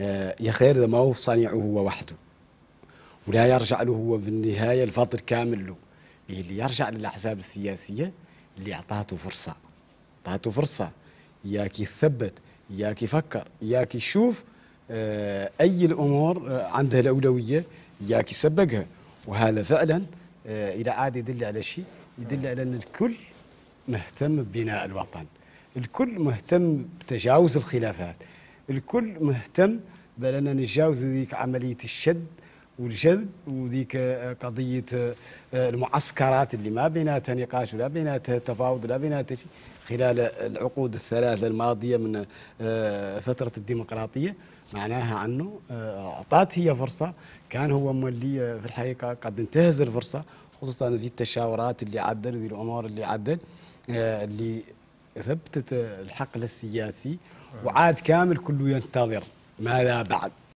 آه، يا خير ما هو صنيعه هو وحده ولا يرجع له هو في النهاية الفضل كامل له يعني اللي يرجع للأحزاب السياسية اللي أعطاته فرصة أعطاته فرصة ياك يثبت ياك يفكر ياك يشوف آه، أي الأمور آه، عندها الأولوية ياك يسبقها وهذا فعلا إلى عاد يدل على شيء يدل على أن الكل مهتم ببناء الوطن الكل مهتم بتجاوز الخلافات الكل مهتم باننا نتجاوز ذيك عمليه الشد والجذب وذيك آه، قضيه آه، المعسكرات اللي ما بيناتها نقاش ولا بيناتها تفاوض ولا بيناتها شيء خلال العقود الثلاثه الماضيه من آه، فتره الديمقراطيه معناها عنه اعطات هي فرصه كان هو مولي في الحقيقه قد انتهز الفرصه خصوصا في التشاورات اللي عدل وذي الامور اللي عدل اللي ثبتت الحقل السياسي وعاد كامل كله ينتظر ماذا بعد